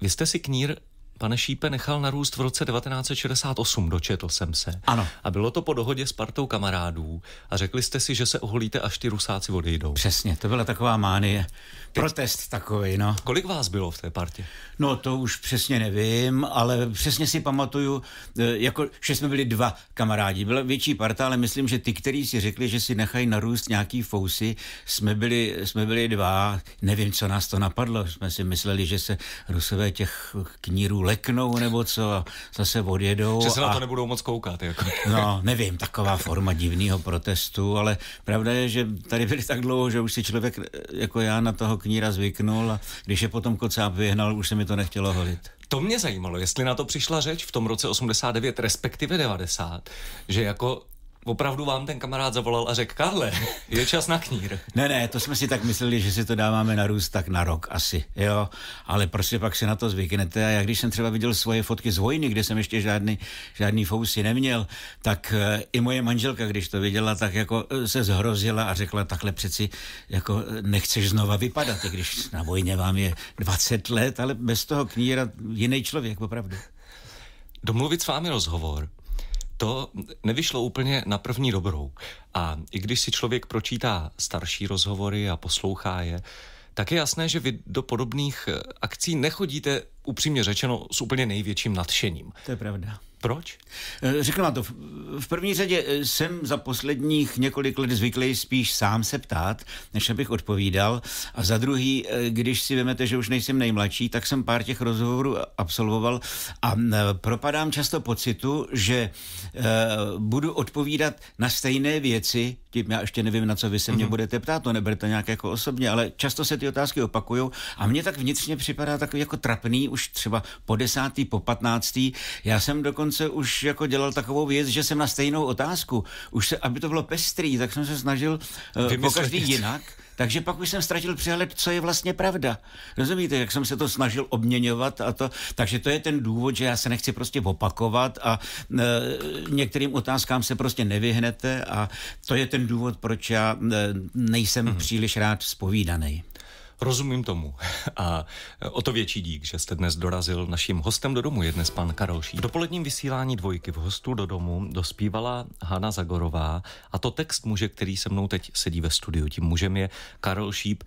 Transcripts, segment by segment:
vy jste si knír pane Šípe, nechal narůst v roce 1968, dočetl jsem se. Ano. A bylo to po dohodě s partou kamarádů a řekli jste si, že se oholíte, až ty rusáci odejdou. Přesně, to byla taková mánie. Protest takový, no. Kolik vás bylo v té partě? No, to už přesně nevím, ale přesně si pamatuju, e, jako, že jsme byli dva kamarádi. Byla větší parta, ale myslím, že ty, kteří si řekli, že si nechají narůst nějaký fousy, jsme byli, jsme byli dva. Nevím, co nás to napadlo. Jsme si mysleli, že se rusové těch knírů leknou nebo co a zase odjedou. Že se a... na to nebudou moc koukat. Jako. no, nevím, taková forma divného protestu, ale pravda je, že tady byli tak dlouho, že už si člověk eh, jako já na toho kníra zvyknul a když je potom kocáp vyhnal, už se mi to nechtělo holit. To mě zajímalo, jestli na to přišla řeč v tom roce 89, respektive 90, že jako opravdu vám ten kamarád zavolal a řekl, Karle, je čas na knír. Ne, ne, to jsme si tak mysleli, že si to dáváme na růst tak na rok asi, jo. Ale prostě pak si na to zvyknete a já když jsem třeba viděl svoje fotky z vojny, kde jsem ještě žádný, žádný fousy neměl, tak eh, i moje manželka, když to viděla, tak jako eh, se zhrozila a řekla, takhle přeci jako eh, nechceš znova vypadat, i když na vojně vám je 20 let, ale bez toho kníra jiný člověk, opravdu. Domluvit s vámi rozhovor to nevyšlo úplně na první dobrou. A i když si člověk pročítá starší rozhovory a poslouchá je, tak je jasné, že vy do podobných eh, akcí nechodíte upřímně řečeno s úplně největším nadšením. To je pravda. Proč? Eh, řeknu vám to. V první řadě eh, jsem za posledních několik let zvyklý spíš sám se ptát, než abych odpovídal. A za druhý, eh, když si vemete, že už nejsem nejmladší, tak jsem pár těch rozhovorů absolvoval a propadám často pocitu, že budu odpovídat na stejné věci, tím já ještě nevím, na co vy se mě mm-hmm. budete ptát, to neberte nějak jako osobně, ale často se ty otázky opakují a mně tak vnitřně připadá takový jako trapný, už třeba po desátý, po patnáctý. Já jsem dokonce dokonce už jako dělal takovou věc, že jsem na stejnou otázku, už se, aby to bylo pestrý, tak jsem se snažil uh, po každý jinak. Takže pak už jsem ztratil přehled, co je vlastně pravda. Rozumíte, jak jsem se to snažil obměňovat a to. Takže to je ten důvod, že já se nechci prostě opakovat a e, některým otázkám se prostě nevyhnete a to je ten důvod, proč já e, nejsem mm-hmm. příliš rád spovídaný. Rozumím tomu. A e, o to větší dík, že jste dnes dorazil. Naším hostem do domu je dnes pan Karol Šíp. V dopoledním vysílání dvojky v hostu do domu dospívala Hana Zagorová a to text muže, který se mnou teď sedí ve studiu. Tím mužem je Karol Šíp.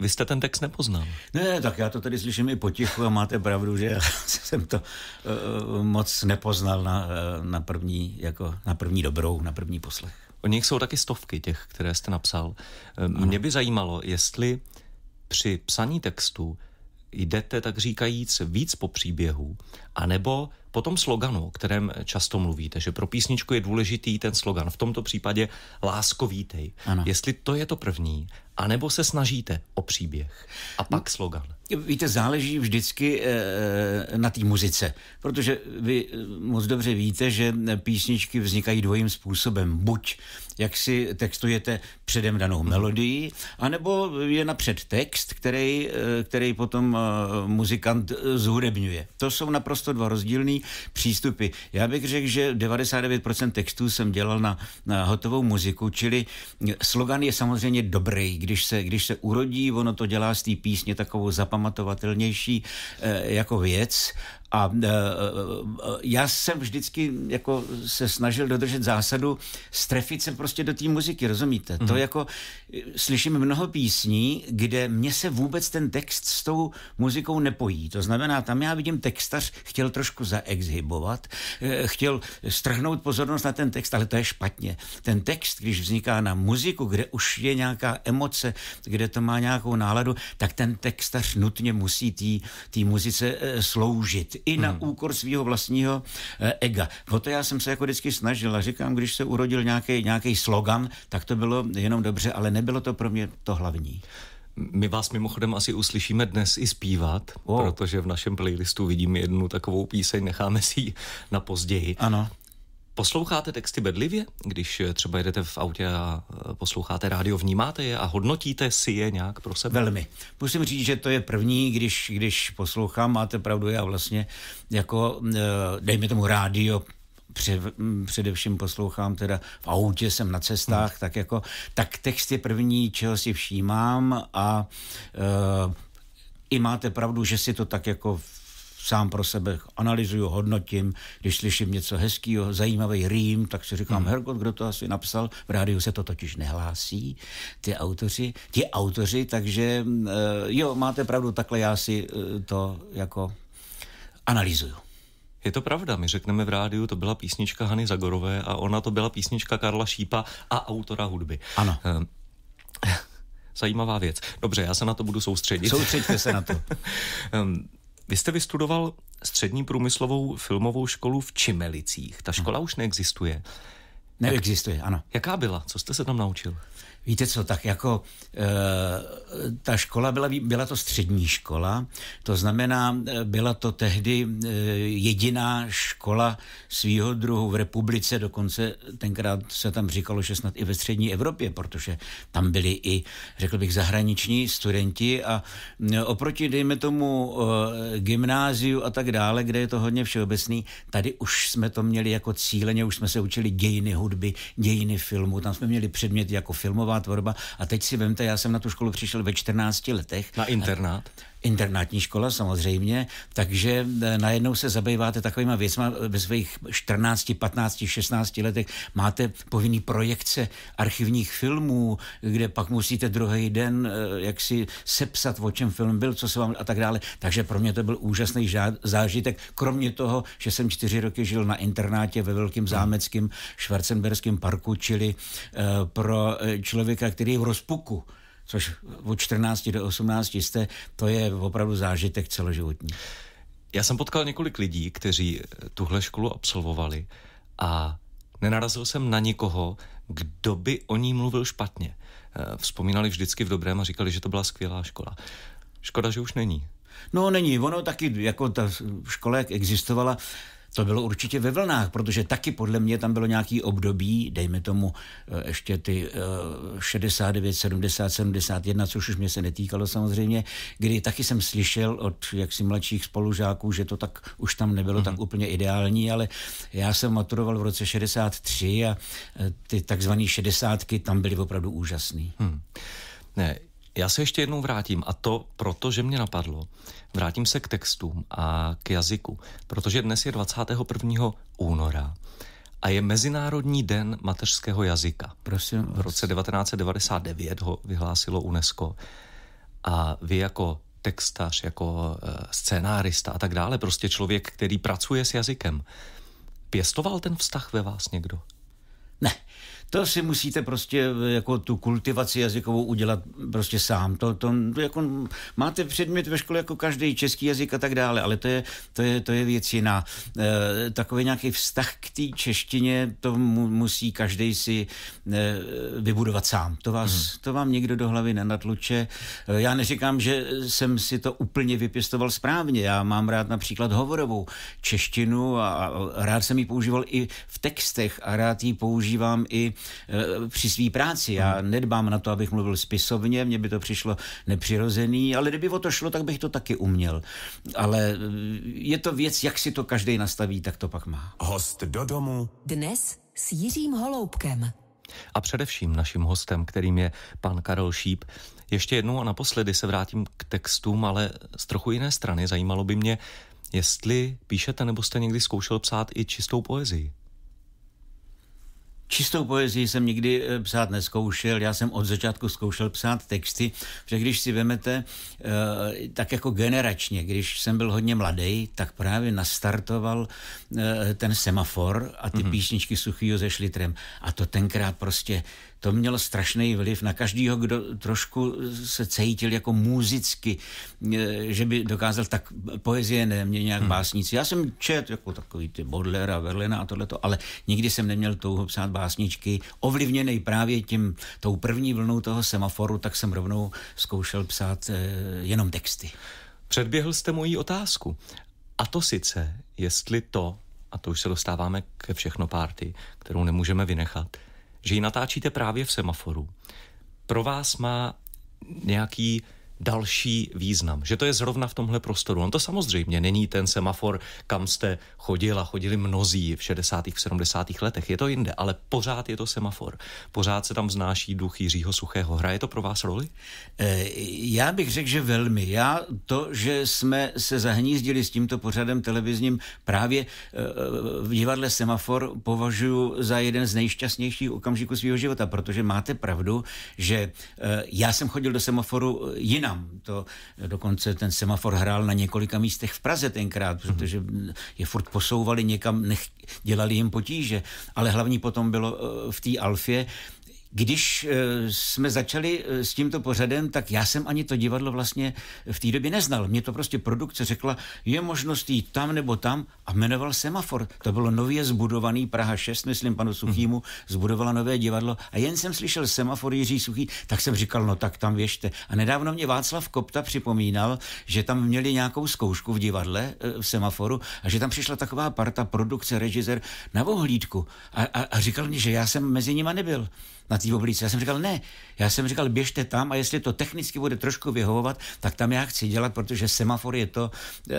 Vy jste ten text nepoznal. Ne, tak já to tady slyším i potichu a máte pravdu, že já jsem to uh, moc nepoznal na, na, první, jako, na první dobrou, na první poslech. O nich jsou taky stovky těch, které jste napsal. Mě by zajímalo, jestli při psaní textu jdete, tak říkajíc, víc po příběhu, anebo po tom sloganu, o kterém často mluvíte, že pro písničku je důležitý ten slogan, v tomto případě Lásko vítej. Ano. Jestli to je to první, anebo se snažíte o příběh a pak no. slogan. Víte, záleží vždycky eh, eh, na té muzice, protože vy eh, moc dobře víte, že písničky vznikají dvojím způsobem. Buď jak si textujete předem danou mhm. melodii, anebo je napřed text, který, který potom muzikant zhudebňuje. To jsou naprosto dva rozdílný přístupy. Já bych řekl, že 99% textů jsem dělal na, na hotovou muziku, čili slogan je samozřejmě dobrý. Když se, když se urodí, ono to dělá z té písně takovou zapamatovanou nepamatovatelnější eh, jako věc a eh, eh, eh, já jsem vždycky jako se snažil dodržet zásadu strefit se prostě do té muziky, rozumíte? Mm-hmm. To mhm. jako slyším mnoho písní, kde mě se vůbec ten text s tou muzikou nepojí. To znamená, tam já vidím textař chtěl trošku zaexhibovat, chtěl strhnout pozornost na ten text, ale to je špatně. Ten text, když vzniká na muziku, kde už je nějaká emoce, kde to má nějakou náladu, tak ten textař nutně musí té muzice sloužit i na hmm. úkor svého vlastního eh, ega. O to já jsem se jako vždycky snažil a říkám, když se urodil nějaký slogan, tak to bylo jenom dobře, ale nebylo to pro mě to hlavní. My vás mimochodem asi uslyšíme dnes i zpívat, oh. protože v našem playlistu vidím jednu takovou píseň, necháme si ji na později. Ano. Posloucháte texty bedlivě, když eh, třeba jedete v autě a eh, posloucháte rádio, vnímáte je a hodnotíte si je nějak pro sebe? Velmi. Musím říct, že to je první, když, když poslouchám, máte pravdu, já vlastně jako, eh, dejme tomu rádio, hm, především poslouchám teda v autě, jsem na cestách, hmm. tak jako, tak text je první, čeho si všímám a e, i máte pravdu, že si to tak jako sám pro sebe analyzuju, hodnotím, když slyším něco hezkého, zajímavý rým, tak si říkám, hmm. Hergot, kdo to asi napsal, v rádiu se to totiž nehlásí, ty autoři, ti autoři, takže eh, jo, máte pravdu, takhle já si eh, to jako analyzuju. Je to pravda, my řekneme v rádiu, to byla písnička Hany Zagorové a ona to byla písnička Karla Šípa a autora hudby. Ano. Eh, zajímavá věc. Dobře, já se na to budu soustředit. Soustředte se na to. Ehm, vy jste vystudoval střední průmyslovou filmovou školu v Čimelicích. Ta škola hmm. už neexistuje. Neexistuje, ano. Jaká byla? Co jste se tam naučil? Víte co, tak jako e, ta škola byla, byla to střední škola, to znamená, eh, byla to tehdy e, jediná škola svýho druhu v republice, dokonce tenkrát se tam říkalo, že snad i ve střední Evropě, protože tam byli i, řekl bych, zahraniční studenti a oproti, dejme tomu, e, gymnáziu a tak dále, kde je to hodně všeobecný, tady už jsme to měli jako cíleně, už jsme se učili dějiny hudby, dějiny filmu, tam jsme měli předmět jako filmová taková tvorba. A teď si vemte, já jsem na tu školu přišel ve 14 letech. Na internát? A, internátní škola samozřejmě, takže eh, najednou se zabýváte takovýma věcma eh, ve svých 14, 15, 16 letech. Máte povinný projekce archivních filmů, kde pak musíte druhý den eh, jak si sepsat, o čem film byl, co se vám a tak dále. Takže pro mě to byl úžasný zážitek, kromě toho, že jsem čtyři roky žil na internátě ve Velkém zámeckém Schwarzenberském parku, čili pro člověka, který je v rozpuku, což od 14 do 18 jste, to je opravdu zážitek celoživotní. Já jsem potkal několik lidí, kteří eh, tuhle školu absolvovali a nenarazil jsem na nikoho, kdo by o ní mluvil špatně. Eh, vzpomínali vždycky v dobrém a říkali, že to byla skvělá škola. Škoda, že už není. No není, ono taky, jako ta škola, jak existovala, to bylo určitě ve vlnách, protože taky podle mě tam bylo nějaký období, dejme tomu eh, ještě ty 69, 70, 71, což už mě se netýkalo samozřejmě, kdy taky jsem slyšel od jaksi mladších spolužáků, že to tak už tam nebylo mm-hmm. tak mhm. úplně ideální, ale já jsem maturoval v roce 63 a eh, ty takzvané šedesátky tam byly opravdu úžasný. Hmm. Ne, já se ještě jednou vrátím a to proto, že mě napadlo. Vrátím se k textům a k jazyku, protože dnes je 21. února a je Mezinárodní den mateřského jazyka. Prosím. V roce 1999 ho vyhlásilo UNESCO. A vy jako textař, jako eh, scénárista a tak dále, prostě člověk, který pracuje s jazykem, pěstoval ten vztah ve vás někdo? to si musíte prostě eh, jako tu kultivaci jazykovou udělat prostě sám. To, to jako máte předmět ve škole jako každý český jazyk a tak dále, ale to je, to je, to je věc jiná. E, takový nějaký vztah k té češtině, to mu, musí každý si e, vybudovat sám. To, vás, hmm to vám někdo do hlavy nenatluče. E, já neříkám, že jsem si to úplně vypěstoval správně. Já mám rád například hovorovou češtinu a, a rád jsem ji používal i v textech a rád ji používám i Eh, při své práci. Já hmm. nedbám na to, abych mluvil spisovně, mně by to přišlo nepřirozený, ale kdyby o to šlo, tak bych to taky uměl. Ale eh, je to věc, jak si to každý nastaví, tak to pak má. Host do domu. Dnes s Jiřím Holoubkem. A především naším hostem, kterým je pan Karel Šíp. Ještě jednou a naposledy se vrátím k textům, ale z trochu jiné strany. Zajímalo by mě, jestli píšete nebo jste někdy zkoušel psát i čistou poezii. Čistou poezii jsem nikdy eh, psát neskoušel, já jsem od začátku zkoušel psát texty, protože když si vemete eh, tak jako generačně, když jsem byl hodně mladý, tak právě nastartoval eh, ten semafor a ty mm-hmm. písničky Suchýho ze Šlitrem. A to tenkrát prostě to mělo strašný vliv na každého, kdo trošku se cítil jako muzicky, e, že by dokázal tak, poezie ne, mě nějak hmm. básnici. Já jsem čet jako takový ty Bodler a Verlina a tohleto, ale nikdy jsem neměl touho psát básničky. Ovlivněný právě tím, tou první vlnou toho semaforu, tak jsem rovnou zkoušel psát eh, jenom texty. Předběhl jste moji otázku. A to sice, jestli to, a to už se dostáváme ke všechno párty, kterou nemůžeme vynechat, že ji natáčíte právě v semaforu, pro vás má nějaký další význam, že to je zrovna v tomhle prostoru. On no to samozřejmě není ten semafor, kam jste chodil a chodili mnozí v 60. a 70. letech, je to jinde, ale pořád je to semafor. Pořád se tam znáší duch Jiřího Suchého. Hraje to pro vás roli? Eh, já bych řekl, že velmi. Já to, že jsme se zahnízdili s tímto pořadem televizním právě eh, v divadle Semafor považuji za jeden z nejšťastnějších okamžiků svého života, protože máte pravdu, že eh, já jsem chodil do Semaforu jinam jinam. To dokonce ten semafor hrál na několika místech v Praze tenkrát, mhm. protože je furt posouvali někam, nech, dělali jim potíže. Ale hlavní potom bylo eh, v té Alfě, když eh, jsme začali eh, s tímto pořadem, tak já jsem ani to divadlo vlastně v té době neznal. Mě to prostě produkce řekla, je možnost jít tam nebo tam a jmenoval semafor. To bylo nově zbudovaný Praha 6, myslím panu Suchýmu, mhm. zbudovala nové divadlo a jen jsem slyšel semafor Jiří Suchý, tak jsem říkal, no tak tam věžte. A nedávno mě Václav Kopta připomínal, že tam měli nějakou zkoušku v divadle eh, v semaforu a že tam přišla taková parta produkce, režisér na vohlídku a, a, a říkal mi, že já jsem mezi nima nebyl. Na té oblice. Já jsem říkal, ne, já jsem říkal, běžte tam a jestli to technicky bude trošku vyhovovat, tak tam já chci dělat, protože semafor je to, e,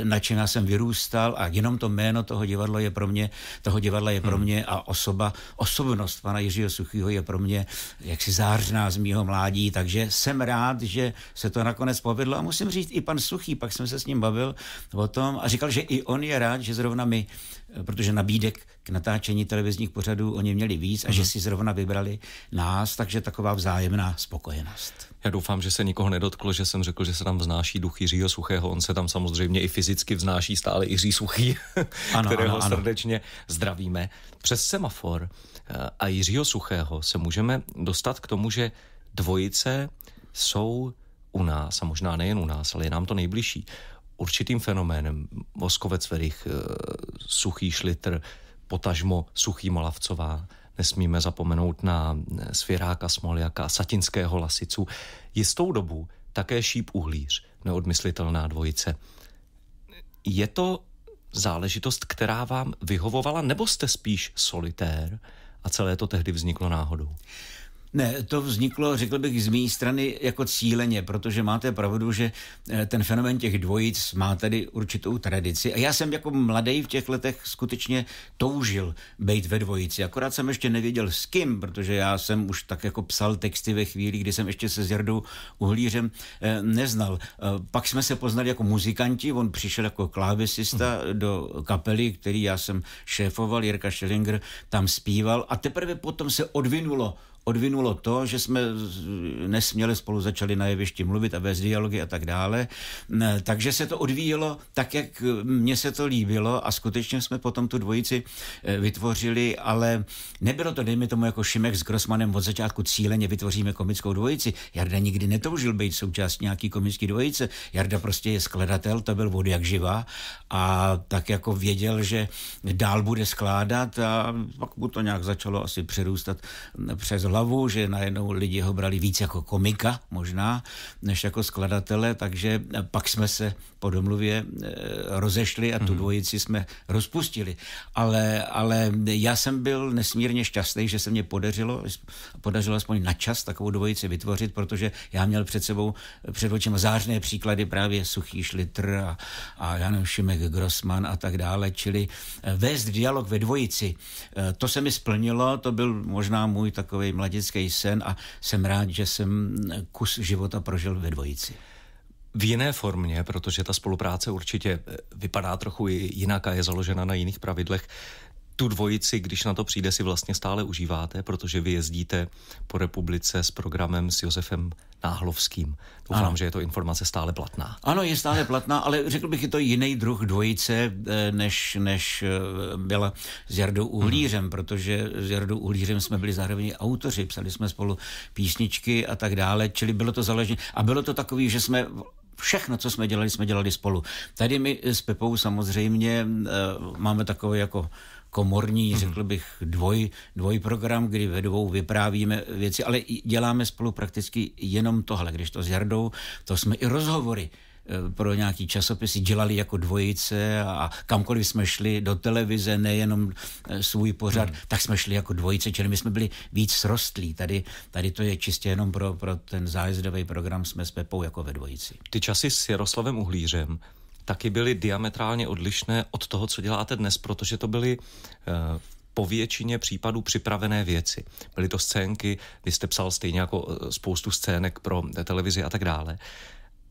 e, na čem já jsem vyrůstal a jenom to jméno toho divadla je pro mě, toho divadla je pro hmm. mě a osoba, osobnost pana Jiřího Suchýho je pro mě jaksi zářná z mýho mládí, takže jsem rád, že se to nakonec povedlo a musím říct, i pan Suchý, pak jsem se s ním bavil o tom a říkal, že i on je rád, že zrovna my protože nabídek k natáčení televizních pořadů oni měli víc a že mhm. si zrovna vybrali nás, takže taková vzájemná spokojenost. Já doufám, že se nikoho nedotklo, že jsem řekl, že se tam vznáší duch Jiřího Suchého. On se tam samozřejmě i fyzicky vznáší stále Jiří Suchý, ano, kterého ano, ano. srdečně zdravíme. Přes semafor eh, a Jiřího Suchého se můžeme dostat k tomu, že dvojice jsou u nás, a možná nejen u nás, ale je nám to nejbližší, určitým fenoménem. Moskovec Verich, eh, suchý šlitr, potažmo suchý Molavcová, nesmíme zapomenout na eh, Svěráka, Smoljaka, Satinského lasicu. Jistou dobu také šíp uhlíř, neodmyslitelná dvojice. Je to záležitost, která vám vyhovovala, nebo jste spíš solitér a celé to tehdy vzniklo náhodou? Ne, to vzniklo, řekl bych, z mé strany jako cíleně, protože máte pravdu, že eh, ten fenomen těch dvojic má tady určitou tradici. A já jsem jako mladý v těch letech skutečně toužil být ve dvojici. Akorát jsem ještě nevěděl s kým, protože já jsem už tak jako psal texty ve chvíli, kdy jsem ještě se Jardou Uhlířem eh, neznal. Eh, pak jsme se poznali jako muzikanti, on přišel jako klávesista hmm. do kapely, který já jsem šéfoval, Jirka Schellinger tam zpíval a teprve potom se odvinulo odvinulo to, že jsme nesměli spolu začali na jevišti mluvit a vést dialogy a tak dále. Takže se to odvíjelo tak, jak mně se to líbilo a skutečně jsme potom tu dvojici e, vytvořili, ale nebylo to, dejme tomu, jako Šimek s Grossmanem od začátku cíleně vytvoříme komickou dvojici. Jarda nikdy netoužil být součást nějaký komický dvojice. Jarda prostě je skladatel, to byl vody jak živá a tak jako věděl, že dál bude skládat a pak mu to nějak začalo asi přerůstat přes hlavu zábavu, že najednou lidi ho brali víc jako komika možná, než jako skladatele, takže eh, pak jsme se po domluvě eh, rozešli a tu mhm. dvojici jsme rozpustili. Ale, ale já jsem byl nesmírně šťastný, že se mě podařilo, podařilo aspoň na čas takovou dvojici vytvořit, protože já měl před sebou eh, před očima zářné příklady právě Suchý Šlitr a, a Jan Šimek Grossman a tak dále, čili vést dialog ve dvojici, to se mi splnilo, to byl možná můj takový mladický sen a jsem rád, že jsem kus života prožil ve dvojici. V jiné formě, protože ta spolupráce určitě eh, vypadá trochu jinak a je založena na jiných pravidlech tu dvojici, když na to přijde, si vlastně stále užíváte, protože vy jezdíte po republice s programem s Josefem Náhlovským. Doufám, ano. že je to informace stále platná. Ano, je stále platná, ale řekl bych, je to jiný druh dvojice, eh, než, než eh, byla s Jardou Uhlířem, hmm. protože s Jardou Uhlířem jsme byli zároveň autoři, psali jsme spolu písničky a tak dále, čili bylo to založené. A bylo to takový, že jsme všechno, co jsme dělali, jsme dělali spolu. Tady my s Pepou samozřejmě eh, máme takové jako komorní, mhm. řekl bych, dvoj, dvoj program, kdy ve dvou vyprávíme věci, ale děláme spolu prakticky jenom tohle. Když to s Jardou, to jsme i rozhovory eh, pro nějaký časopisy dělali jako dvojice a kamkoliv jsme šli do televize, nejenom eh, svůj pořad, hmm. tak jsme šli jako dvojice, čili my jsme byli víc srostlí. Tady, tady to je čistě jenom pro, pro ten zájezdový program jsme s Pepou jako ve dvojici. Ty časy s Jaroslavem Uhlířem, taky byly diametrálně odlišné od toho, co děláte dnes, protože to byly eh, po většině případů připravené věci. Byly to scénky, vy jste psal stejně jako eh, spoustu scének pro eh, televizi a tak dále.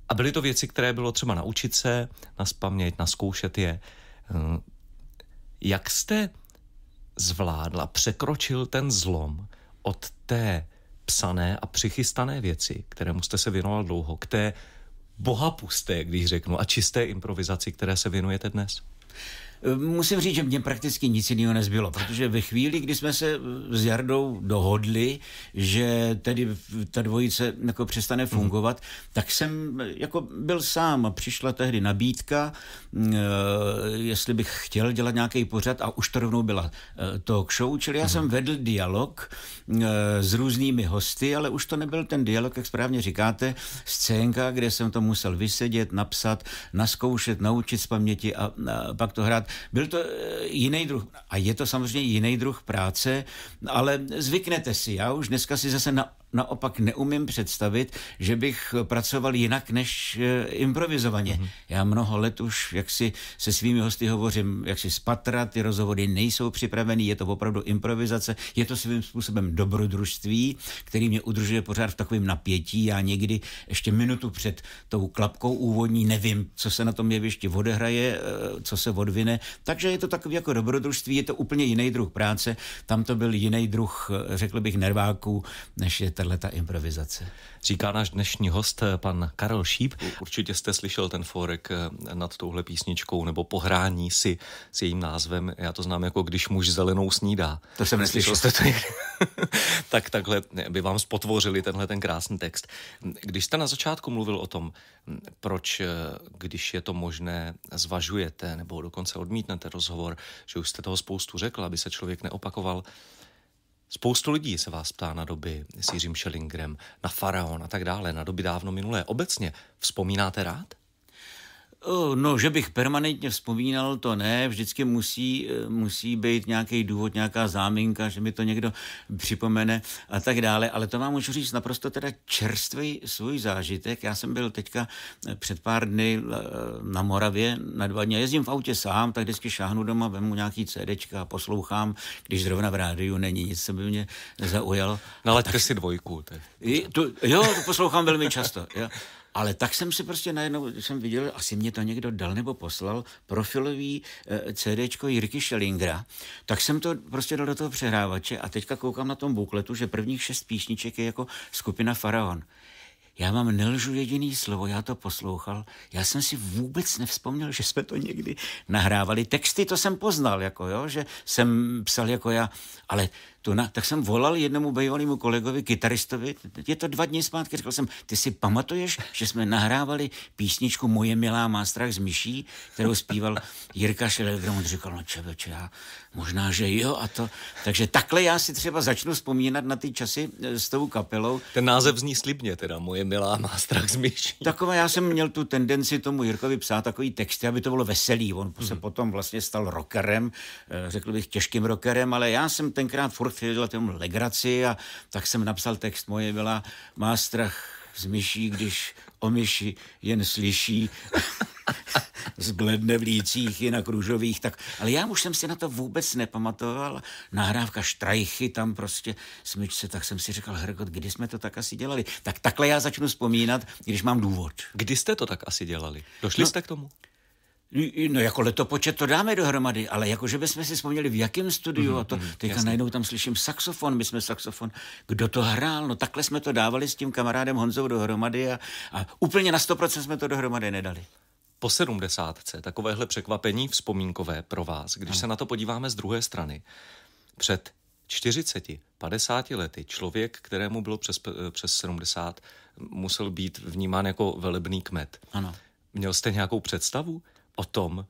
A byly to věci, které bylo třeba naučit se, naspamět, naskoušet je. Jak jste zvládla, překročil ten zlom od té psané a přichystané věci, kterému jste se věnoval dlouho, k té bohapusté, když řeknu, a čisté improvizaci, které se věnujete dnes? Musím říct, že mě prakticky nic jiného nezbylo, protože ve chvíli, kdy jsme se eh, s Jardou dohodli, že tedy ta dvojice jako přestane mhm. fungovat, tak jsem eh, jako byl sám a přišla tehdy nabídka, mm, eh, jestli bych chtěl dělat nějaký pořad a už to rovnou byla talk show, čili já mhm. jsem vedl dialog s různými hosty, ale už to nebyl ten dialog, jak správně říkáte, scénka, kde jsem to musel vysedět, napsat, naskoušet, naučit z paměti a pak to hrát. Byl to eh, jiný druh, a je to samozřejmě jiný druh práce, ale zvyknete si. Já už dneska si zase na naopak neumím představit, že bych pracoval jinak než eh, improvizovaně. Mm-hmm. Já mnoho let už jak si se svými hosty hovořím, jak si spatra, ty rozhovory nejsou připravený, je to opravdu improvizace, je to svým způsobem dobrodružství, který mě udržuje pořád v takovém napětí. Já někdy ještě minutu před tou klapkou úvodní nevím, co se na tom jevišti odehraje, eh, co se odvine. Takže je to takový jako dobrodružství, je to úplně jiný druh práce. Tam to byl jiný druh, eh, řekl bych, nerváků, než je ta improvizace. Říká náš dnešní host, eh, pan Karel Šíp. Určitě jste slyšel ten forek eh, nad touhle písničkou nebo pohrání si s jejím názvem. Já to znám jako Když muž zelenou snídá. To jsem neslyšel. Jste to někde? tak takhle by vám spotvořili tenhle ten krásný text. Když jste na začátku mluvil o tom, proč, eh, když je to možné, zvažujete nebo dokonce odmítnete rozhovor, že už jste toho spoustu řekl, aby se člověk neopakoval, Spoustu lidí se vás ptá na doby s Jiřím Schellingrem, na Faraon a tak dále, na doby dávno minulé. Obecně vzpomínáte rád? No, že bych permanentně vzpomínal, to ne. Vždycky musí, e, musí být nějaký důvod, nějaká záminka, že mi to někdo připomene a tak dále. Ale to vám můžu říct naprosto teda čerstvý svůj zážitek. Já jsem byl teďka e, před pár dny e, na Moravě na dva dny. Jezdím v autě sám, tak vždycky šáhnu doma, vemu nějaký CDčka a poslouchám, když zrovna v rádiu není nic, co by mě zaujalo. Nalaďte tak... si dvojku. To je... to, jo, to poslouchám velmi často. Jo. Ale tak jsem si prostě najednou, jsem viděl, asi mě to někdo dal nebo poslal, profilový eh, CDčko Jirky Schellingra, tak jsem to prostě dal do toho přehrávače a teďka koukám na tom bukletu, že prvních šest píšniček je jako skupina Faraon. Já mám nelžu jediný slovo, já to poslouchal. Já jsem si vůbec nevzpomněl, že jsme to někdy nahrávali. Texty to jsem poznal, jako jo, že jsem psal jako já, ale na, tak jsem volal jednomu bývalému kolegovi, kytaristovi, je to dva dny zpátky, řekl jsem, ty si pamatuješ, že jsme nahrávali písničku Moje milá má strach z myší, kterou zpíval Jirka Šelegrom, on říkal, no če, já možná, že jo a to. Takže takhle já si třeba začnu vzpomínat na ty časy e, s tou kapelou. Ten název zní slibně, teda Moje milá má strach z myší. Taková, já jsem měl tu tendenci tomu Jirkovi psát takový texty, aby to bylo veselý. On se hmm. potom vlastně stal rockerem, e, řekl bych těžkým rockerem, ale já jsem tenkrát furt chtěl dělat jenom legraci a tak jsem napsal text. Moje byla má strach z myší, když o myši jen slyší. zbledne v lících i na kružových, tak, ale já už jsem si na to vůbec nepamatoval. Nahrávka štrajchy tam prostě smyčce, tak jsem si říkal, hrgot, kdy jsme to tak asi dělali? Tak takhle já začnu vzpomínat, když mám důvod. Kdy jste to tak asi dělali? Došli no, jste k tomu? No jako letopočet to dáme dohromady, ale jako že bychom si vzpomněli, v jakém studiu mm-hmm, a to. Mhm, teďka jasný. najednou tam slyším saxofon, my jsme saxofon. Kdo to hrál? No takhle jsme to dávali s tím kamarádem Honzou dohromady a, a úplně na 100% jsme to dohromady nedali. Po sedmdesátce takovéhle překvapení vzpomínkové pro vás, když ano. se na to podíváme z druhé strany. Před 40, 50 lety člověk, kterému bylo přes, eh, přes 70, musel být vnímán jako velebný kmet. Ano. Měl jste nějakou představu? o tom,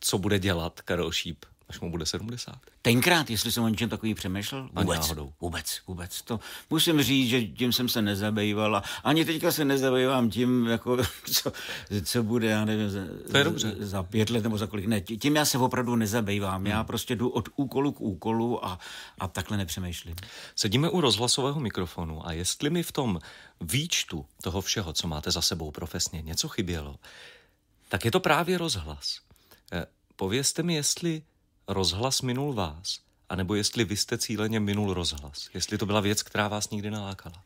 co bude dělat Karel Šíp, až mu bude 70. Tenkrát, jestli jsem o něčem takový přemýšlel, vůbec, náhodou. vůbec, vůbec. To musím říct, že tím jsem se nezabýval a ani teďka se nezabývám tím, jako, co, co bude, já nevím, za, za, za pět let nebo za kolik. Ne, tím já se opravdu nezabývám. Hmm. Já prostě jdu od úkolu k úkolu a, a takhle nepřemýšlím. Sedíme u rozhlasového mikrofonu a jestli mi v tom výčtu toho všeho, co máte za sebou profesně, něco chybělo, tak je to právě rozhlas. Eh, povězte mi, jestli rozhlas minul vás, anebo jestli vy jste cíleně minul rozhlas. Jestli to byla věc, která vás nikdy nalákala.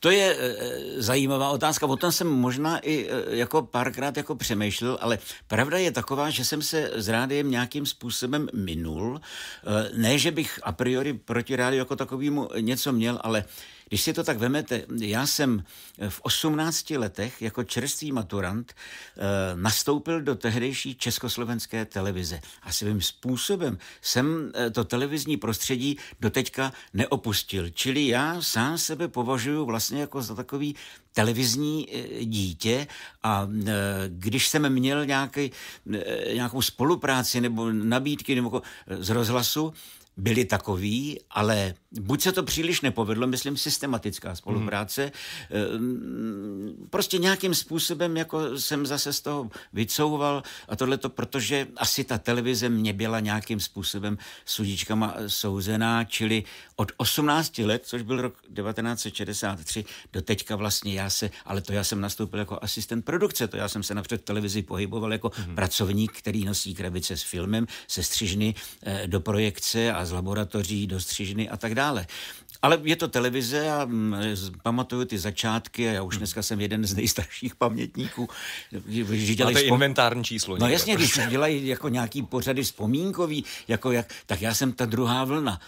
To je e, zajímavá otázka. O tom jsem možná i e, jako párkrát jako přemýšlel, ale pravda je taková, že jsem se s rádiem nějakým způsobem minul. E, ne, že bych a priori proti rádiu jako takovému něco měl, ale když si to tak vemete, já jsem eh, v 18 letech jako čerstvý maturant eh, nastoupil do tehdejší československé televize a svým způsobem jsem eh, to televizní prostředí doteďka neopustil. Čili já sám sebe považuji vlastně jako za takový televizní dítě a když jsem měl nějaký, nějakou spolupráci nebo nabídky nebo z rozhlasu, byli takový, ale buď se to příliš nepovedlo, myslím systematická spolupráce, hmm. prostě nějakým způsobem jako jsem zase z toho vycouval a to, protože asi ta televize mě byla nějakým způsobem sudičkama souzená, čili od 18 let, což byl rok 1963, do teďka vlastně já se, ale to já jsem nastoupil jako asistent produkce, to já jsem se napřed televizi pohyboval jako hmm. pracovník, který nosí krabice s filmem, se střižny eh, do projekce a z laboratoří do střižny a tak dále. Ale je to televize a mm, pamatuju ty začátky a já už hmm. dneska jsem jeden z nejstarších pamětníků. Že dělají to je spom... inventární číslo. No jasně, když dělají jako nějaký pořady vzpomínkový, jako jak, tak já jsem ta druhá vlna.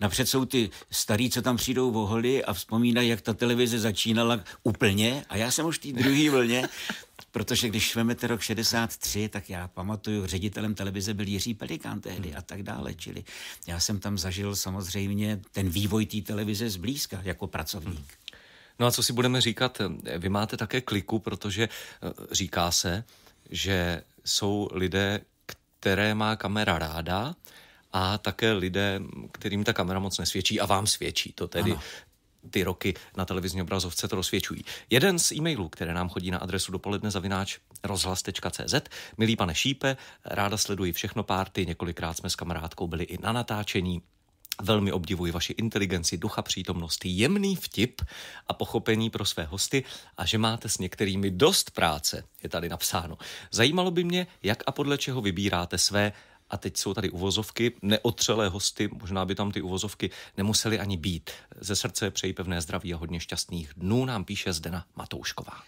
Napřed jsou ty starý, co tam přijdou voholi a vzpomínají, jak ta televize začínala úplně a já jsem už v té druhé vlně Protože když vezmete rok 63, tak já pamatuju, ředitelem televize byl Jiří Pelikán tehdy hmm. a tak dále. Čili já jsem tam zažil samozřejmě ten vývoj té televize zblízka jako pracovník. Hmm. No a co si budeme říkat, vy máte také kliku, protože eh, říká se, že jsou lidé, které má kamera ráda, a také lidé, kterým ta kamera moc nesvědčí a vám svědčí. To tedy ty roky na televizní obrazovce to rozsvědčují. Jeden z e-mailů, které nám chodí na adresu dopoledne zavináč rozhlas.cz. Milý pane Šípe, ráda sleduji všechno párty, několikrát jsme s kamarádkou byli i na natáčení. Velmi obdivuji vaši inteligenci, ducha přítomnosti, jemný vtip a pochopení pro své hosty a že máte s některými dost práce, je tady napsáno. Zajímalo by mě, jak a podle čeho vybíráte své a teď jsou tady uvozovky, neotřelé hosty, možná by tam ty uvozovky nemuseli ani být. Ze srdce přeji pevné zdraví a hodně šťastných dnů, nám píše Zdena Matoušková.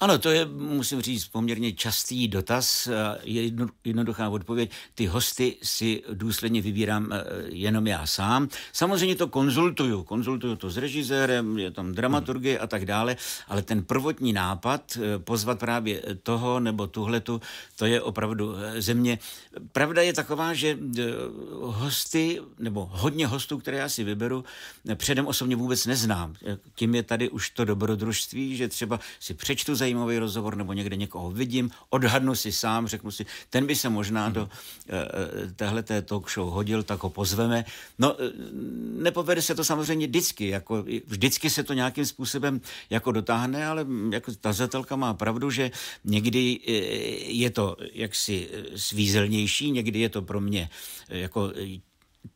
Ano, to je, musím říct, poměrně častý dotaz. Eh, je jednoduchá odpověď. Ty hosty si důsledně vybírám eh, jenom já sám. Samozřejmě to konzultuju. Konzultuju to s režisérem, je tam dramaturgie a tak dále, ale ten prvotní nápad eh, pozvat právě toho nebo tuhletu, to je opravdu země. Pravda je taková, že hosty, nebo hodně hostů, které já si vyberu, předem osobně vůbec neznám. Tím je tady už to dobrodružství, že třeba si přečtu za zajímavý rozhovor nebo někde někoho vidím, odhadnu si sám, řeknu si, ten by se možná do uh, hmm. eh, eh, téhle té talk show hodil, tak ho pozveme. No, eh, nepovede se to samozřejmě vždycky, jako vždycky se to nějakým způsobem jako dotáhne, ale jako ta zatelka má pravdu, že někdy je to jaksi svízelnější, někdy je to pro mě jako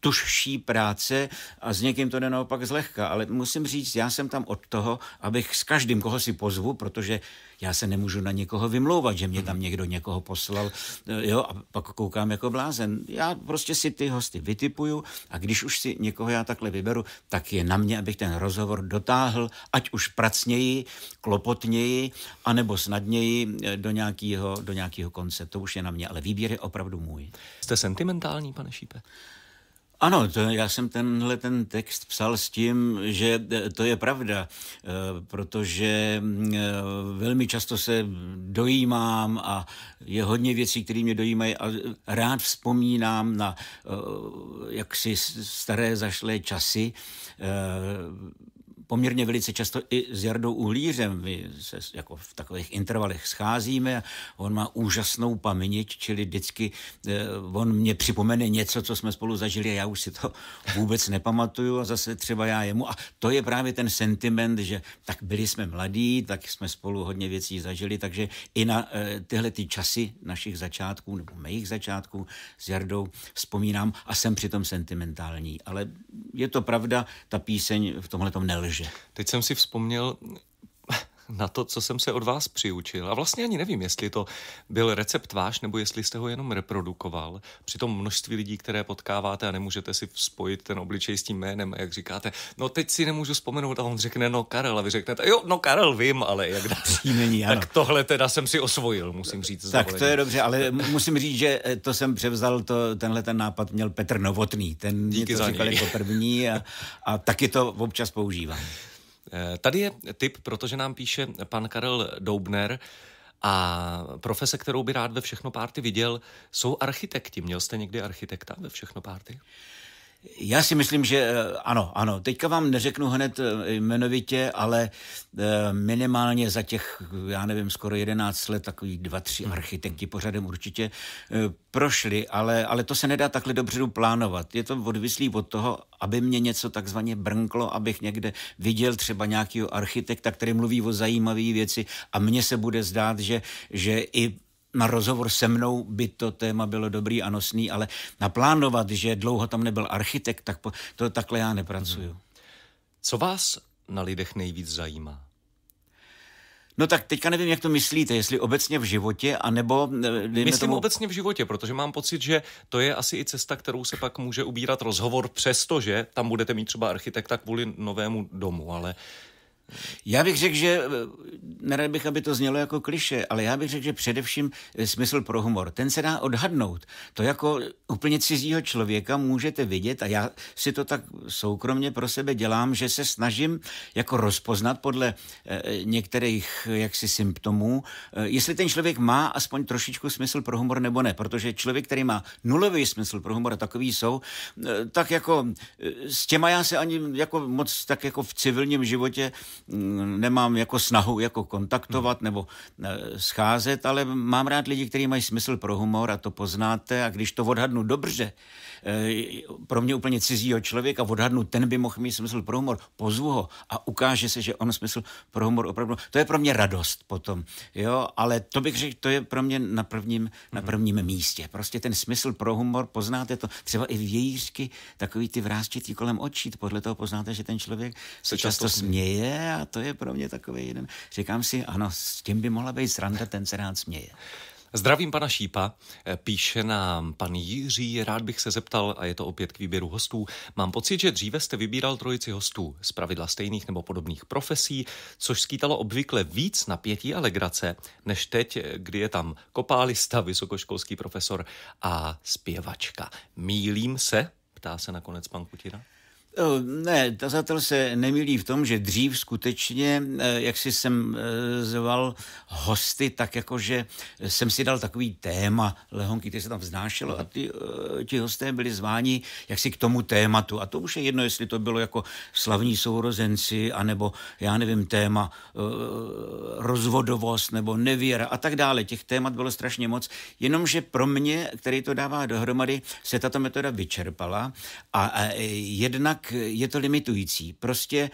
tužší práce a s někým to jde naopak zlehka. Ale musím říct, já jsem tam od toho, abych s každým, koho si pozvu, protože já se nemůžu na někoho vymlouvat, že mě tam mhm. někdo někoho poslal, eh, jo, a pak koukám jako blázen. Já prostě si ty hosty vytipuju a když už si někoho já takhle vyberu, tak je na mě, abych ten rozhovor dotáhl, ať už pracněji, klopotněji, anebo snadněji eh, do nějakého, do nějakého konce. To už je na mě, ale výběr je opravdu můj. Jste sentimentální, pane Šípe? Ano, to, já jsem tenhle ten text psal s tím, že eh, to je pravda, eh, protože mm, eh, velmi často se dojímám a je hodně věcí, které mě dojímají a rád vzpomínám na jaksi staré zašlé časy poměrně velice často i s Jardou Uhlířem. My se jako v takových intervalech scházíme. On má úžasnou paměť, čili vždycky eh, on mě připomene něco, co jsme spolu zažili a já už si to vůbec nepamatuju a zase třeba já jemu. A to je právě ten sentiment, že tak byli jsme mladí, tak jsme spolu hodně věcí zažili, takže i na eh, tyhle ty časy našich začátků nebo mých začátků s Jardou vzpomínám a jsem přitom sentimentální. Ale je to pravda, ta píseň v tomhle tom nelží pomůže. Teď jsem si vzpomněl, na to, co jsem se od vás přiučil. A vlastně ani nevím, jestli to byl recept váš, nebo jestli jste ho jenom reprodukoval. Při tom množství lidí, které potkáváte a nemůžete si spojit ten obličej s tím jménem, jak říkáte, no teď si nemůžu vzpomenout a on řekne, no Karel, a vy řeknete, jo, no Karel, vím, ale jak dá. Příjmení, ano. Tak tohle teda jsem si osvojil, musím říct. Tak to je dobře, ale musím říct, že eh, to jsem převzal, to, tenhle ten nápad měl Petr Novotný, ten Díky to říkal jako první a, a taky to občas používám. Eh, tady je tip, protože nám píše pan Karel Doubner, a profese, kterou by rád ve všechno párty viděl, jsou architekti. Měl jste někdy architekta ve všechno párty? Já si myslím, že eh, ano, ano. Teďka vám neřeknu hned eh, jmenovitě, ale eh, minimálně za těch, já nevím, skoro 11 let, takový dva, tři hmm. architekti pořadem určitě prošli, ale, ale to se nedá takhle dobře plánovat. Je to odvislý od toho, aby mě něco takzvaně brnklo, abych někde viděl třeba nějakého architekta, který mluví o zajímavé věci a mně se bude zdát, že, že i na rozhovor se mnou by to téma bylo dobrý a nosný, ale naplánovat, že dlouho tam nebyl architekt, tak po, to takhle já nepracuju. Mhm. Co vás na lidech nejvíc zajímá? No tak teďka nevím, jak to myslíte, jestli obecně v životě, anebo... Eh, Myslím tomu... obecně v životě, protože mám pocit, že to je asi i cesta, kterou se pak může ubírat rozhovor, přestože tam budete mít třeba architekta kvůli novému domu, ale já bych řekl, že eh, nerad bych, aby to znělo jako kliše, ale já bych řekl, že především eh, smysl pro humor. Ten se dá odhadnout. To jako úplně cizího člověka můžete vidět a já si to tak soukromně pro sebe dělám, že se snažím jako rozpoznat podle eh, některých jaksi symptomů, jestli ten člověk má aspoň trošičku smysl pro humor nebo ne, protože člověk, který má nulový smysl pro humor a takový jsou, tak jako s těma já se ani jako moc tak jako v civilním životě nemám jako snahu jako kontaktovat hmm. nebo e, scházet, ale mám rád lidi, kteří mají smysl pro humor a to poznáte a když to odhadnu dobře, Eh, pro mě úplně cizího člověka odhadnu, ten by mohl mít smysl pro humor, pozvu ho a ukáže se, že on smysl pro humor opravdu, to je pro mě radost potom, jo, ale to bych řekl, to je pro mě na prvním, na mhm. prvním místě. Prostě ten smysl pro humor, poznáte to, třeba i vějířky, takový ty vrázčitý kolem očí, podle toho poznáte, že ten člověk se často, často směje a to je pro mě takový jeden, říkám si, ano, s tím by mohla být sranda, ten se rád směje. Zdravím pana Šípa, eh, píše nám pan Jiří, rád bych se zeptal, a je to opět k výběru hostů. Mám pocit, že dříve jste vybíral trojici hostů z pravidla stejných nebo podobných profesí, což skýtalo obvykle víc napětí a legrace, než teď, eh, kdy je tam kopálista, vysokoškolský profesor a zpěvačka. Mílím se? Ptá se nakonec pan Kutina. Eh, ne, tazatel se nemilí v tom, že dřív skutečně, eh, jak si jsem eh, zval hosty, tak jakože jsem si dal takový téma lehonky, který se tam vznášelo a ty, ty hosté byli zváni jaksi k tomu tématu. A to už je jedno, jestli to bylo jako slavní sourozenci, anebo já nevím, téma rozvodovost nebo nevěra a tak dále. Těch témat bylo strašně moc, jenomže pro mě, který to dává dohromady, se tato metoda vyčerpala a jednak tak je to limitující. Prostě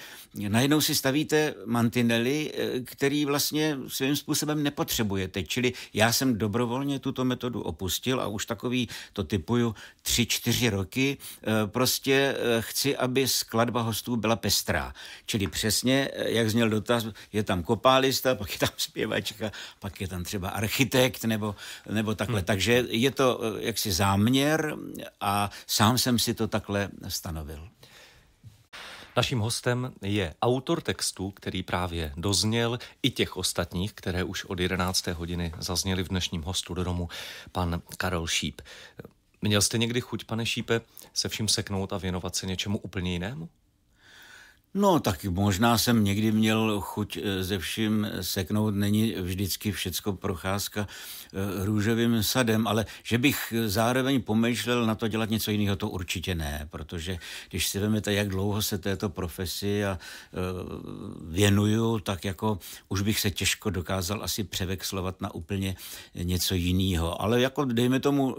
najednou si stavíte mantinely, eh, který vlastně svým způsobem nepotřebujete. Čili já jsem dobrovolně tuto metodu opustil a už takový to typuju tři, čtyři roky. Eh, prostě eh, chci, aby skladba hostů byla pestrá. Čili přesně, jak zněl dotaz, je tam kopálista, pak je tam zpěvačka, pak je tam třeba architekt nebo, nebo takhle. Hmm. Takže je to jaksi záměr a sám jsem si to takhle stanovil. Naším hostem je autor textu, který právě dozněl, i těch ostatních, které už od 11. hodiny zazněly v dnešním hostu do domu, pan Karel Šíp. Měl jste někdy chuť, pane Šípe, se vším seknout a věnovat se něčemu úplně jinému? No, tak možná jsem někdy měl chuť eh, ze vším seknout. Není vždycky všecko procházka eh, růžovým sadem, ale že bych eh, zároveň pomýšlel na to dělat něco jiného, to určitě ne, protože když si vezmete, jak dlouho se této profesi a věnuju, tak jako už bych se těžko dokázal asi převexlovat na úplně něco jiného. Ale jako dejme tomu,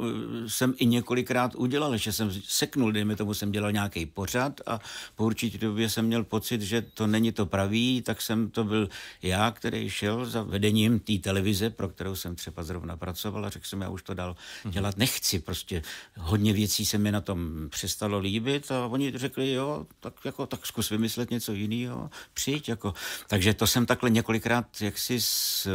jsem i několikrát udělal, že jsem seknul, dejme tomu, jsem dělal nějaký pořad a po určitě době jsem měl pocit, že to není to pravý, tak jsem to byl já, který šel za vedením té televize, pro kterou jsem třeba zrovna pracoval a řekl jsem, já už to dál mhm. dělat nechci. Prostě hodně věcí se mi na tom přestalo líbit a oni řekli, jo, tak, jako, tak zkus vymyslet něco jiného, přijď. Jako. Takže to jsem takhle několikrát jaksi s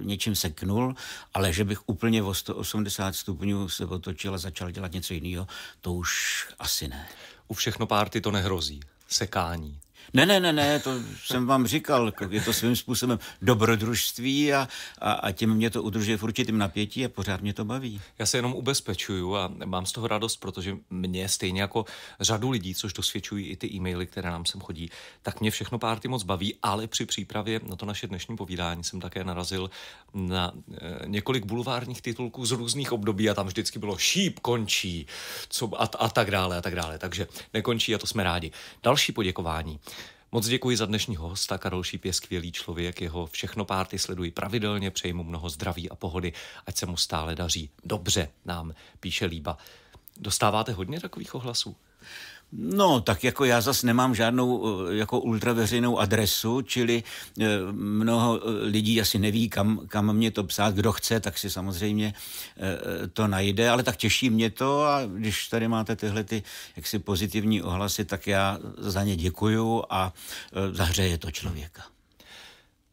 uh, něčím seknul, ale že bych úplně o 180 stupňů se otočil a začal dělat něco jiného, to už asi ne. U všechno párty to nehrozí sekání. Ne, ne, ne, ne, to jsem vám říkal, je to svým způsobem dobrodružství a, a, a tím mě to udržuje v určitým napětí a pořád mě to baví. Já se jenom ubezpečuju a mám z toho radost, protože mě stejně jako řadu lidí, což dosvědčují i ty e-maily, které nám sem chodí, tak mě všechno párty moc baví, ale při přípravě na to naše dnešní povídání jsem také narazil na eh, několik bulvárních titulků z různých období a tam vždycky bylo šíp končí co, a, a tak dále a tak dále. Takže nekončí a to jsme rádi. Další poděkování. Moc děkuji za dnešního hosta. Karol Šíp je skvělý člověk, jeho všechno párty sledují pravidelně, přeji mu mnoho zdraví a pohody, ať se mu stále daří. Dobře, nám píše Líba. Dostáváte hodně takových ohlasů? No, tak jako já zas nemám žádnou eh, jako ultraveřejnou adresu, čili eh, mnoho eh, lidí asi neví, kam, kam mě to psát. Kdo chce, tak si samozřejmě to najde, ale tak těší mě to a když tady máte tyhle ty jaksi pozitivní ohlasy, tak já za ně děkuju a zahřeje to člověka.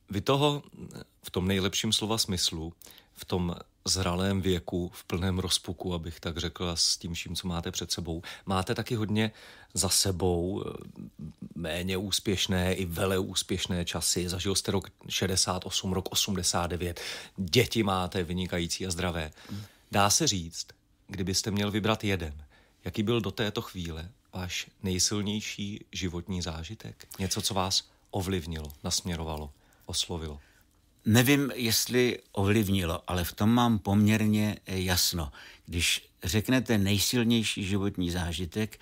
Vy toho v tom nejlepším slova smyslu, v tom zralém věku, v plném rozpuku, abych tak řekl, s tím vším, co máte před sebou. Máte taky hodně za sebou eh, méně úspěšné i vele úspěšné časy. Zažil jste rok 68, rok 89. Děti máte vynikající a zdravé. Dá se říct, kdybyste měl vybrat jeden, jaký byl do této chvíle váš nejsilnější životní zážitek? Něco, co vás ovlivnilo, nasměrovalo, oslovilo? Nevím, jestli ovlivnilo, ale v tom mám poměrně jasno. Když řeknete nejsilnější životní zážitek,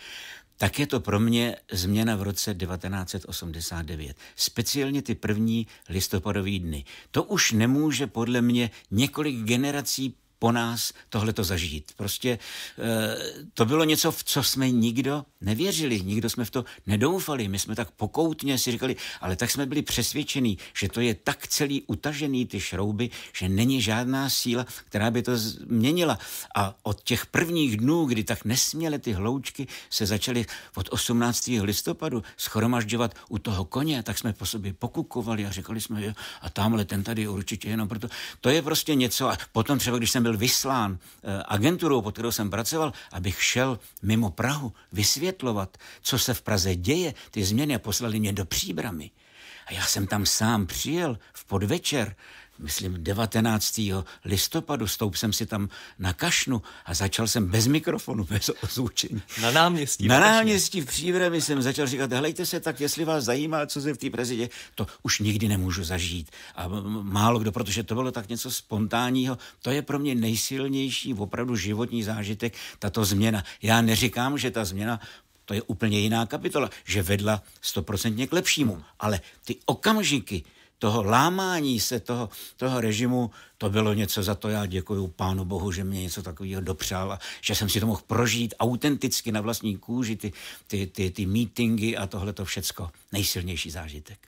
tak je to pro mě změna v roce 1989. Speciálně ty první listopadové dny. To už nemůže podle mě několik generací po nás tohleto zažít. Prostě eh, to bylo něco, v co jsme nikdo nevěřili, nikdo jsme v to nedoufali. My jsme tak pokoutně si říkali, ale tak jsme byli přesvědčení, že to je tak celý utažený ty šrouby, že není žádná síla, která by to změnila. A od těch prvních dnů, kdy tak nesměle ty hloučky se začaly od 18. listopadu schromažďovat u toho koně, tak jsme po sobě pokukovali a říkali jsme, jo, a tamhle ten tady určitě jenom proto. To je prostě něco. A potom třeba, když jsem byl byl vyslán eh, agenturou, pod kterou jsem pracoval, abych šel mimo Prahu vysvětlovat, co se v Praze děje, ty změny a poslali mě do příbramy. A já jsem tam sám přijel v podvečer, myslím, 19. listopadu. Stoup jsem si tam na kašnu a začal jsem bez mikrofonu, bez ozvučení. Na náměstí. Na náměstí v Přívremi jsem začal říkat, helejte se tak, jestli vás zajímá, co se v té prezidě, to už nikdy nemůžu zažít. A málo kdo, protože to bylo tak něco spontánního, to je pro mě nejsilnější opravdu životní zážitek, tato změna. Já neříkám, že ta změna to je úplně jiná kapitola, že vedla stoprocentně k lepšímu. Ale ty okamžiky, toho lámání se toho, toho režimu, to bylo něco za to. Já děkuji pánu bohu, že mě něco takového dopřál a že jsem si to mohl prožít autenticky na vlastní kůži, ty, ty, ty, ty meetingy a tohle to všecko. Nejsilnější zážitek.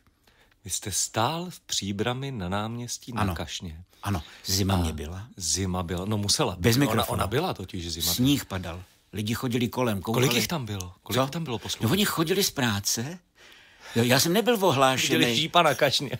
Vy jste stál v příbrami na náměstí ano. Kašně. Ano, zima a mě byla. Zima byla, no musela být. Bez mikrofonu. ona, ona byla totiž zima. Sníh padal, lidi chodili kolem. Koukali. Kolik jich tam bylo? Kolik Co? tam bylo posluchačů? No oni chodili z práce, Jo, já jsem nebyl ohlášený. Viděli šípa na kačně.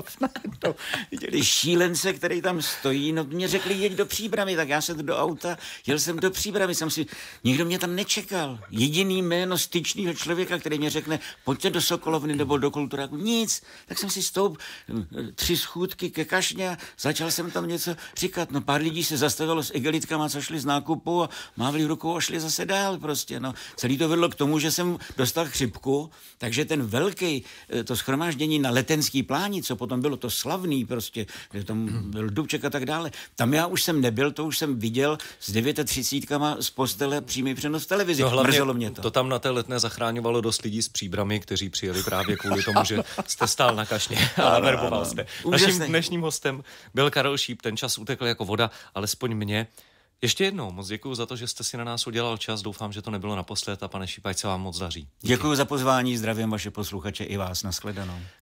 to viděli šílence, který tam stojí. No mě řekli, jeď do příbramy, tak já jsem do auta, jel jsem do příbramy, jsem si, nikdo mě tam nečekal. Jediný jméno styčného člověka, který mě řekne, pojďte do Sokolovny nebo do Kulturáku, nic. Tak jsem si stoup hm, tři schůdky ke kašně a začal jsem tam něco říkat. No pár lidí se zastavilo s igelitkama, co šli z nákupu a mávli rukou a šli zase dál prostě. No. Celý to vedlo k tomu, že jsem dostal chřipku, takže ten velký eh, to schromáždění na letenský pláni, co potom bylo to slavný prostě, kde tam byl Dubček a tak dále. Tam já už jsem nebyl, to už jsem viděl s 39 z postele přímý přenos televizi. No, Mrzelo mě to. to tam na té letné zachráňovalo dost lidí s příbrami, kteří přijeli právě kvůli tomu, že jste stál na kašně a verboval jste. Naším dnešním hostem byl Karel Šíp, ten čas utekl jako voda, alespoň mě. Ještě jednou moc děkuji za to, že jste si na nás udělal čas. Doufám, že to nebylo naposled a pane Šípajce vám moc daří. Děkuji za pozvání, zdravím vaše posluchače i vás. Naschledanou.